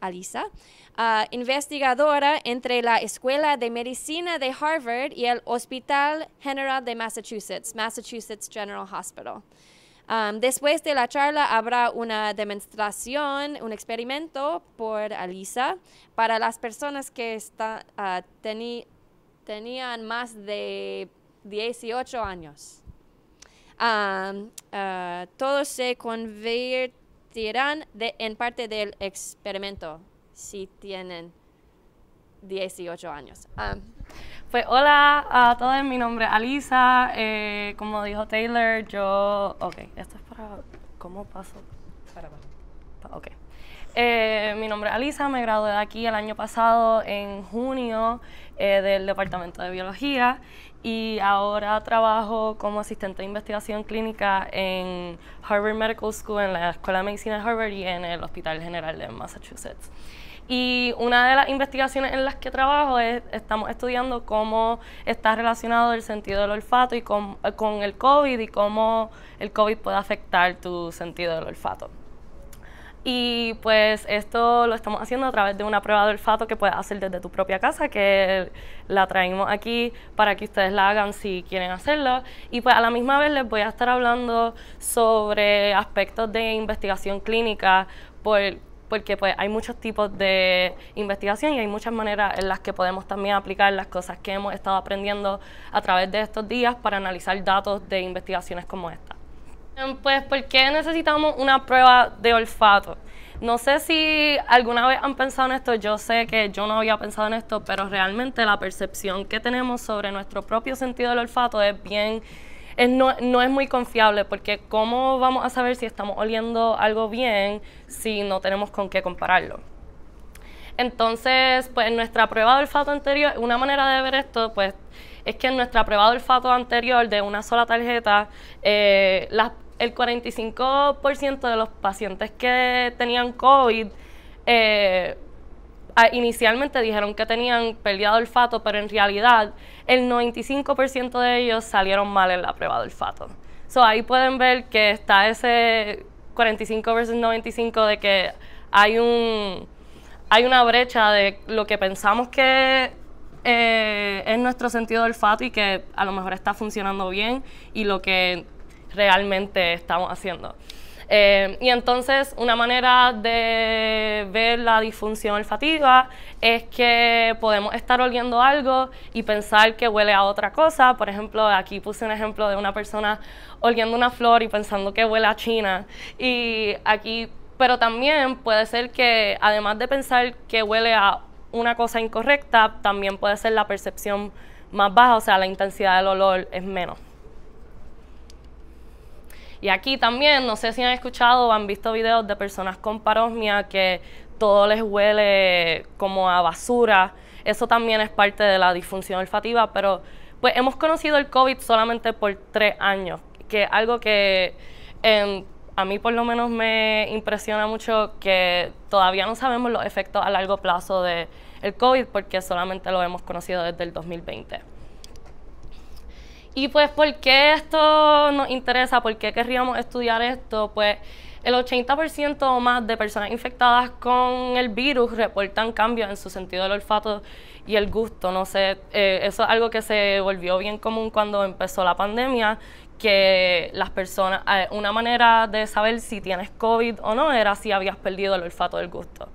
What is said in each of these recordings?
Alisa, ah, investigadora entre la Escuela de Medicina de Harvard y el Hospital General de Massachusetts, Massachusetts General Hospital. Ah, después de la charla habrá una demostración, un experimento por Alisa para las personas que ah, tenían más de 18 años. todo se convierte convertirán de, en parte del experimento si tienen 18 años. Ah, pues hola a todos, mi nombre es Alisa, eh, como dijo Taylor, yo... Ok, esto es para... ¿Cómo paso? Para, Ok. Eh, mi nombre es Alisa, me gradué de aquí el año pasado en junio eh, del Departamento de Biología y ahora trabajo como asistente de investigación clínica en Harvard Medical School, en la Escuela de Medicina de Harvard y en el Hospital General de Massachusetts. Y una de las investigaciones en las que trabajo es, estamos estudiando cómo está relacionado el sentido del olfato y con, eh, con el COVID y cómo el COVID puede afectar tu sentido del olfato. Y pues esto lo estamos haciendo a través de una prueba de olfato que puedes hacer desde tu propia casa, que la traemos aquí para que ustedes la hagan si quieren hacerlo Y pues a la misma vez les voy a estar hablando sobre aspectos de investigación clínica, porque pues hay muchos tipos de investigación y hay muchas maneras en las que podemos también aplicar las cosas que hemos estado aprendiendo a través de estos días para analizar datos de investigaciones como esta. Em, pues, ¿por qué necesitamos una prueba de olfato? No sé si alguna vez han pensado en esto, yo sé que yo no había pensado en esto, pero realmente la percepción que tenemos sobre nuestro propio sentido del olfato es bien, no, es muy confiable, porque ¿cómo vamos a saber si estamos oliendo algo bien si no tenemos con qué compararlo? Entonces, pues nuestra prueba de olfato anterior, una manera de ver esto, pues es que en nuestra prueba de olfato anterior de una sola tarjeta, eh, las el 45% de los pacientes que tenían COVID eh, inicialmente dijeron que tenían pérdida olfato, pero en realidad el 95% de ellos salieron mal en la prueba de olfato. So, ahí pueden ver que está ese 45 versus 95 de que hay un hay una brecha de lo que pensamos que eh, es nuestro sentido de olfato y que a lo mejor está funcionando bien y lo que realmente estamos haciendo. Eh, y entonces una manera de ver la disfunción olfativa es que podemos estar oliendo algo y pensar que huele a otra cosa. Por ejemplo, aquí puse un ejemplo de una persona oliendo una flor y pensando que huele a China. Y aquí, pero también puede ser que además de pensar que huele a una cosa incorrecta, también puede ser la percepción más baja, o sea, la intensidad del olor es menos. Y aquí también, no sé si han escuchado o han visto videos de personas con parosmia que todo les huele como a basura. Eso también es parte de la disfunción olfativa, pero pues hemos conocido el COVID solamente por tres años, que es algo que a mí por lo menos me impresiona mucho que todavía no sabemos los efectos a largo plazo del el COVID porque solamente lo hemos conocido desde el 2020. Y pues, ¿por qué esto nos interesa? ¿Por qué querríamos estudiar esto? Pues el 80% o más de personas infectadas con el virus reportan cambios en su sentido del olfato y el gusto. No sé, eh, eso es algo que se volvió bien común cuando empezó la pandemia, que las personas, eh, una manera de saber si tienes COVID o no era si habías perdido el olfato del gusto.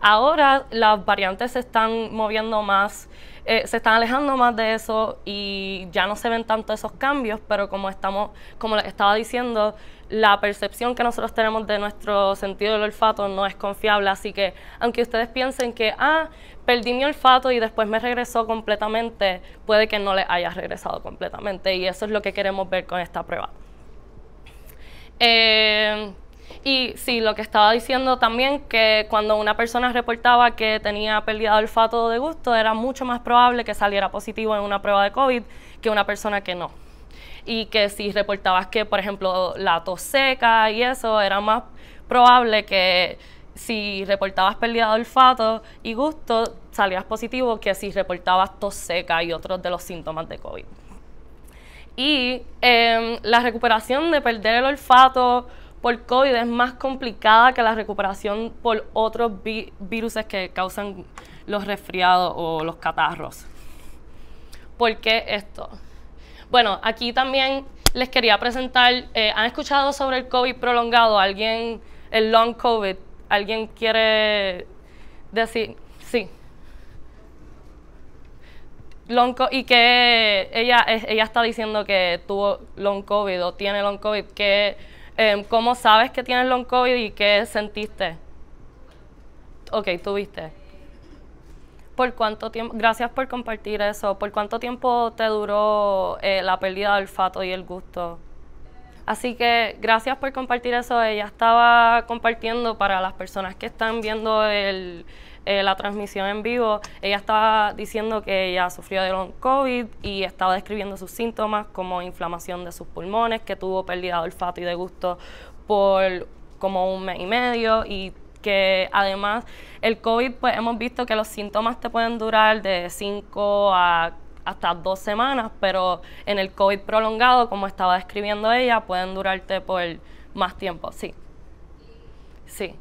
Ahora las variantes se están moviendo más eh, se están alejando más de eso y ya no se ven tanto esos cambios, pero como estamos, como les estaba diciendo, la percepción que nosotros tenemos de nuestro sentido del olfato no es confiable, así que aunque ustedes piensen que, ah, perdí mi olfato y después me regresó completamente, puede que no le haya regresado completamente y eso es lo que queremos ver con esta prueba. Eh, y sí, lo que estaba diciendo también, que cuando una persona reportaba que tenía pérdida de olfato o de gusto, era mucho más probable que saliera positivo en una prueba de COVID que una persona que no. Y que si reportabas que, por ejemplo, la tos seca y eso, era más probable que si reportabas pérdida de olfato y gusto, salías positivo que si reportabas tos seca y otros de los síntomas de COVID. Y em, la recuperación de perder el olfato por COVID es más complicada que la recuperación por otros virus que causan los resfriados o los catarros. ¿Por qué esto? Bueno, aquí también les quería presentar, eh, ¿han escuchado sobre el COVID prolongado? ¿Alguien, el long COVID? ¿Alguien quiere decir? Sí. Long y que ella, ella está diciendo que tuvo long COVID o tiene long COVID, que Em, ¿cómo sabes que tienes long COVID y qué sentiste? Ok, tuviste. ¿Por cuánto tiempo? Gracias por compartir eso. ¿Por cuánto tiempo te duró eh, la pérdida de olfato y el gusto? Así que gracias por compartir eso. Ella estaba compartiendo para las personas que están viendo el, eh, la transmisión en vivo, ella estaba diciendo que ella sufrió de COVID y estaba describiendo sus síntomas como inflamación de sus pulmones, que tuvo pérdida de olfato y de gusto por como un mes y medio y que además el COVID, pues hemos visto que los síntomas te pueden durar de 5 a hasta dos semanas, pero en el COVID prolongado, como estaba describiendo ella, pueden durarte por más tiempo, sí. Sí.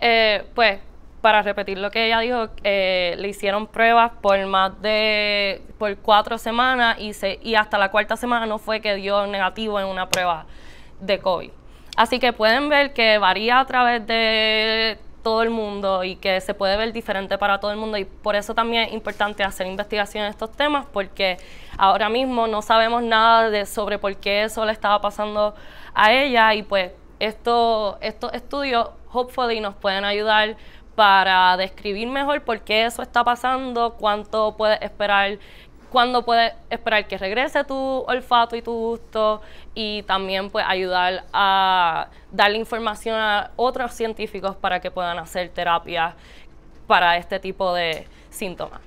Eh, pues para repetir lo que ella dijo, eh, le hicieron pruebas por más de por cuatro semanas y, se, y hasta la cuarta semana no fue que dio negativo en una prueba de COVID. Así que pueden ver que varía a través de todo el mundo y que se puede ver diferente para todo el mundo y por eso también es importante hacer investigación en estos temas porque ahora mismo no sabemos nada de sobre por qué eso le estaba pasando a ella y pues esto, estos estudios hopefully nos pueden ayudar para describir mejor por qué eso está pasando, cuánto puedes esperar, cuándo puedes esperar que regrese tu olfato y tu gusto y también pues ayudar a darle información a otros científicos para que puedan hacer terapias para este tipo de síntomas.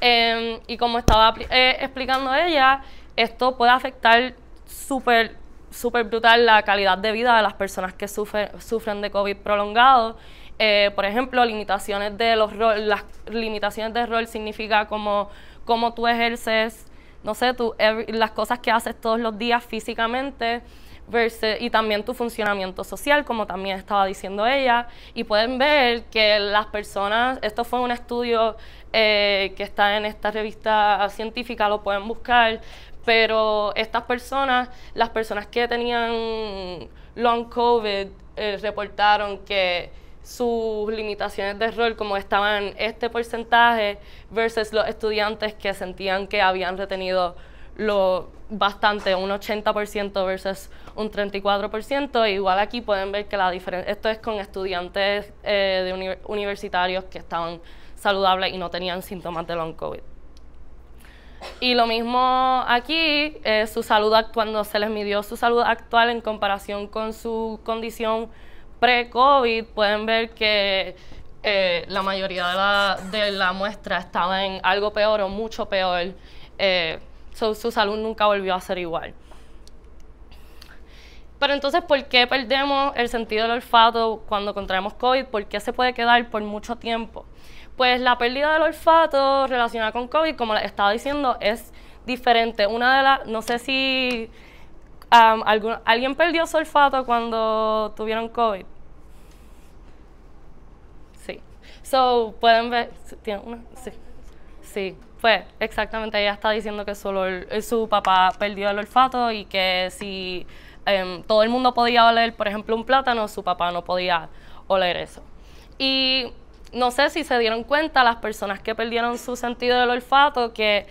Em, y como estaba eh, explicando ella, esto puede afectar súper, súper brutal la calidad de vida de las personas que sufren de COVID prolongado eh, por ejemplo, limitaciones de los rol, las limitaciones de rol significa como cómo tú ejerces, no sé, tú, las cosas que haces todos los días físicamente versus, y también tu funcionamiento social, como también estaba diciendo ella. Y pueden ver que las personas, esto fue un estudio eh, que está en esta revista científica, lo pueden buscar, pero estas personas, las personas que tenían long COVID, eh, reportaron que sus limitaciones de rol, como estaban este porcentaje versus los estudiantes que sentían que habían retenido lo bastante, un 80% versus un 34%. E igual aquí pueden ver que la diferencia, esto es con estudiantes eh, de universitarios que estaban saludables y no tenían síntomas de long COVID. Y lo mismo aquí, eh, su salud cuando se les midió su salud actual en comparación con su condición pre-COVID pueden ver que eh, la mayoría de la, muestra estaba en algo peor o mucho peor. Eh, su salud nunca volvió a ser igual. Pero entonces, ¿por qué perdemos el sentido del olfato cuando contraemos COVID? ¿Por qué se puede quedar por mucho tiempo? Pues la pérdida del olfato relacionada con COVID, como les estaba diciendo, es diferente. Una de las, no sé si um, alguien perdió su olfato cuando tuvieron COVID. pueden ver, tiene una, sí, sí, fue pues, exactamente, ella está diciendo que su, su papá perdió el olfato y que si em, todo el mundo podía oler, por ejemplo, un plátano, su papá no podía oler eso. Y no sé si se dieron cuenta las personas que perdieron su sentido del olfato que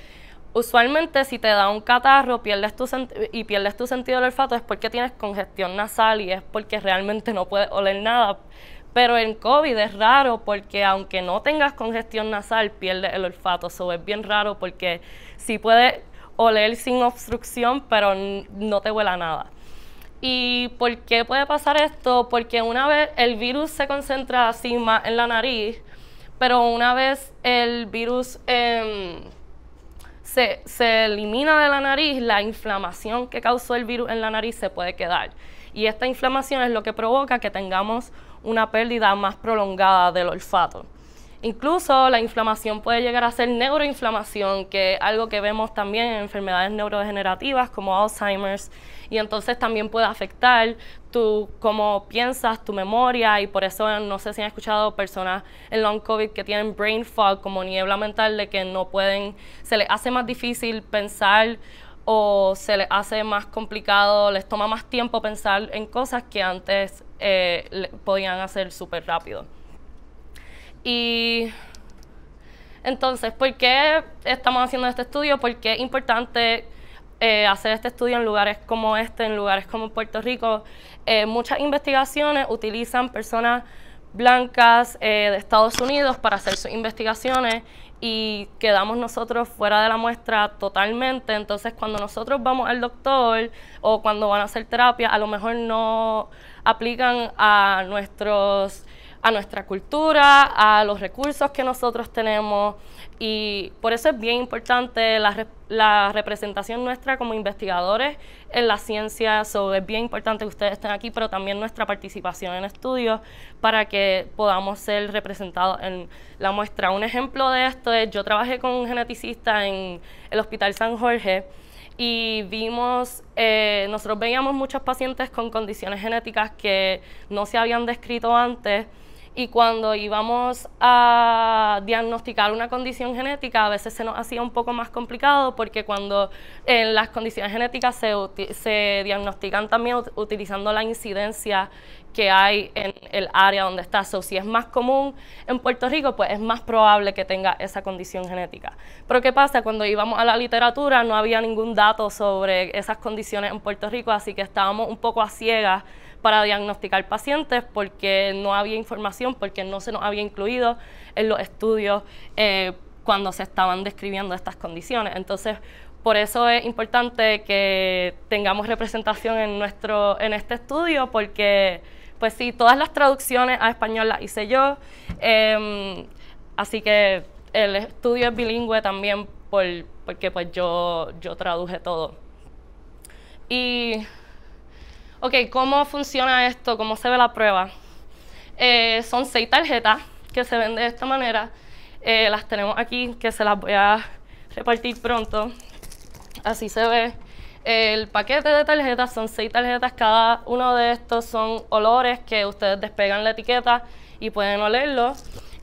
usualmente si te da un catarro pierdes tu y pierdes tu sentido del olfato es porque tienes congestión nasal y es porque realmente no puedes oler nada. Pero en COVID es raro porque aunque no tengas congestión nasal, pierdes el olfato. Eso es bien raro porque sí puede oler sin obstrucción, pero no te huela nada. ¿Y por qué puede pasar esto? Porque una vez el virus se concentra así más en la nariz, pero una vez el virus em, se, se elimina de la nariz, la inflamación que causó el virus en la nariz se puede quedar. Y esta inflamación es lo que provoca que tengamos una pérdida más prolongada del olfato. Incluso la inflamación puede llegar a ser neuroinflamación, que es algo que vemos también en enfermedades neurodegenerativas como Alzheimer's, y entonces también puede afectar tu cómo piensas, tu memoria, y por eso no sé si han escuchado personas en long COVID que tienen brain fog, como niebla mental, de que no pueden, se les hace más difícil pensar o se les hace más complicado, les toma más tiempo pensar en cosas que antes eh, podían hacer súper rápido. Y entonces, ¿por qué estamos haciendo este estudio? ¿Por qué es importante eh, hacer este estudio en lugares como este, en lugares como Puerto Rico? Eh, muchas investigaciones utilizan personas blancas de Estados Unidos para hacer sus investigaciones y quedamos nosotros fuera de la muestra totalmente. Entonces, cuando nosotros vamos al doctor o cuando van a hacer terapia, a lo mejor no aplican a nuestros a nuestra cultura, a los recursos que nosotros tenemos y por eso es bien importante la, representación nuestra como investigadores en la ciencia, es bien importante que ustedes estén aquí, pero también nuestra participación en estudios para que podamos ser representados en la muestra. Un ejemplo de esto es, yo trabajé con un geneticista en el Hospital San Jorge, y vimos, eh, nosotros veíamos muchos pacientes con condiciones genéticas que no se habían descrito antes y cuando íbamos a diagnosticar una condición genética a veces se nos hacía un poco más complicado porque cuando en eh, las condiciones genéticas se, se diagnostican también utilizando la incidencia que hay en el área donde está. So, si es más común en Puerto Rico, pues es más probable que tenga esa condición genética. Pero ¿qué pasa? Cuando íbamos a la literatura no había ningún dato sobre esas condiciones en Puerto Rico, así que estábamos un poco a ciegas para diagnosticar pacientes porque no había información, porque no se nos había incluido en los estudios eh, cuando se estaban describiendo estas condiciones. Entonces, por eso es importante que tengamos representación en, nuestro, en este estudio porque, pues sí, todas las traducciones a español las hice yo, em, así que el estudio es bilingüe también por, porque pues yo, yo traduje todo. Y ok, ¿cómo funciona esto? ¿Cómo se ve la prueba? Eh, son seis tarjetas que se ven de esta manera. Eh, las tenemos aquí, que se las voy a repartir pronto. Así se ve. El paquete de tarjetas son seis tarjetas, cada uno de estos son olores que ustedes despegan la etiqueta y pueden olerlo.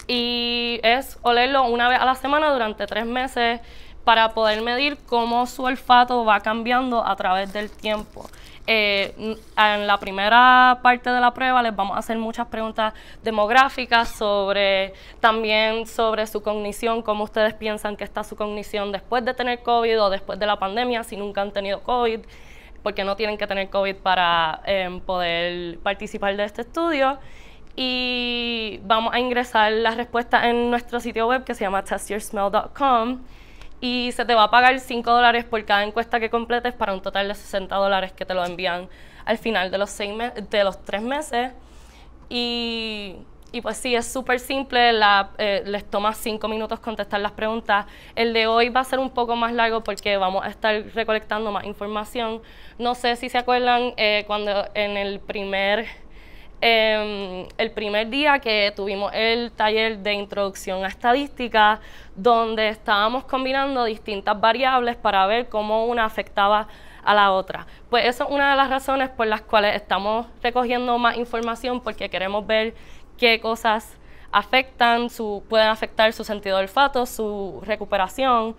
Y es olerlo una vez a la semana durante tres meses para poder medir cómo su olfato va cambiando a través del tiempo. Eh, en la primera parte de la prueba les vamos a hacer muchas preguntas demográficas sobre también sobre su cognición, cómo ustedes piensan que está su cognición después de tener COVID o después de la pandemia, si nunca han tenido COVID, porque no tienen que tener COVID para em, poder participar de este estudio y vamos a ingresar las respuestas en nuestro sitio web que se llama testyoursmell.com y se te va a pagar 5 dólares por cada encuesta que completes para un total de 60 dólares que te lo envían al final de los, de los tres meses. Y, pues sí, es súper simple, la, eh, les toma 5 minutos contestar las preguntas. El de hoy va a ser un poco más largo porque vamos a estar recolectando más información. No sé si se acuerdan eh, cuando en el primer Em, el primer día que tuvimos el taller de introducción a estadística, donde estábamos combinando distintas variables para ver cómo una afectaba a la otra. Pues eso es una de las razones por las cuales estamos recogiendo más información porque queremos ver qué cosas afectan, pueden afectar su sentido de olfato, su recuperación.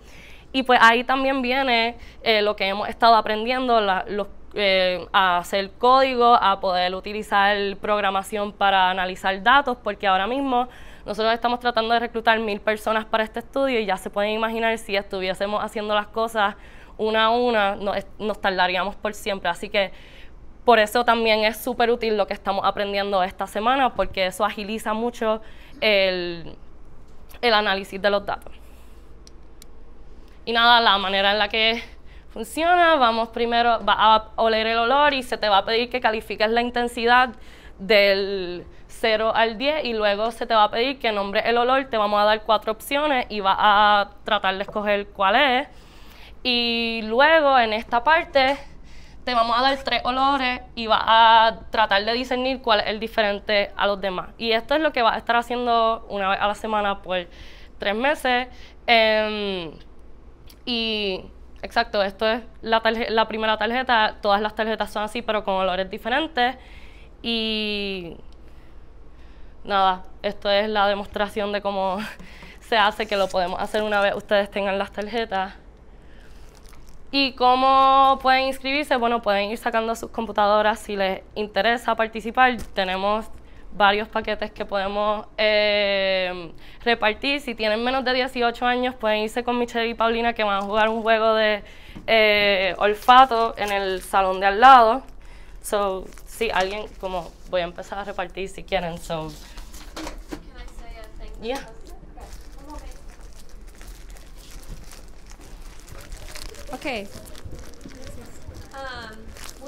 Y pues ahí también viene eh, lo que hemos estado aprendiendo, los eh, a hacer código, a poder utilizar programación para analizar datos, porque ahora mismo nosotros estamos tratando de reclutar mil personas para este estudio y ya se pueden imaginar si estuviésemos haciendo las cosas una a una, nos tardaríamos por siempre. Así que por eso también es súper útil lo que estamos aprendiendo esta semana, porque eso agiliza mucho el, el análisis de los datos. Y nada, la manera en la que funciona, vamos primero va a oler el olor y se te va a pedir que califiques la intensidad del 0 al 10 y luego se te va a pedir que nombres el olor, te vamos a dar cuatro opciones y va a tratar de escoger cuál es. Y luego en esta parte te vamos a dar tres olores y va a tratar de discernir cuál es el diferente a los demás. Y esto es lo que va a estar haciendo una vez a la semana por tres meses. Em, y Exacto, esto es la, primera tarjeta, todas las tarjetas son así, pero con olores diferentes. Y nada, esto es la demostración de cómo se hace, que lo podemos hacer una vez ustedes tengan las tarjetas. ¿Y cómo pueden inscribirse? Bueno, pueden ir sacando sus computadoras si les interesa participar. Tenemos varios paquetes que podemos eh, repartir. Si tienen menos de 18 años, pueden irse con Michelle y Paulina que van a jugar un juego de eh, olfato en el salón de al lado. So, si alguien, como voy a empezar a repartir si quieren. So, yeah. Okay.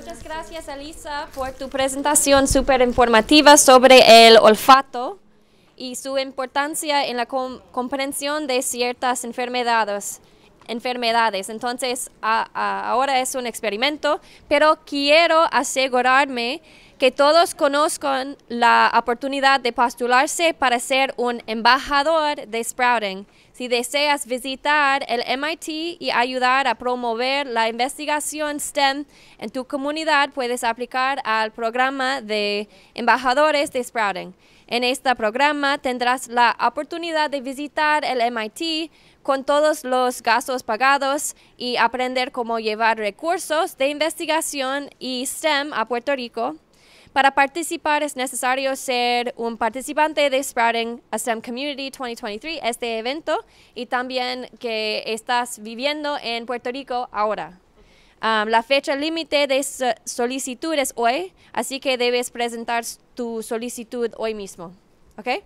Muchas gracias, Alisa, por tu presentación súper informativa sobre el olfato y su importancia en la comprensión de ciertas enfermedades. enfermedades. Entonces, ahora es un experimento, pero quiero asegurarme que todos conozcan la oportunidad de postularse para ser un embajador de Sprouting. Si deseas visitar el MIT y ayudar a promover la investigación STEM en tu comunidad, puedes aplicar al programa de embajadores de Sprouting. En este programa tendrás la oportunidad de visitar el MIT con todos los gastos pagados y aprender cómo llevar recursos de investigación y STEM a Puerto Rico para participar es necesario ser un participante de Sprouting Community 2023, este evento, y también que estás viviendo en Puerto Rico ahora. Um, la fecha límite de solicitudes solicitud es hoy, así que debes presentar tu solicitud hoy mismo. ¿Ok?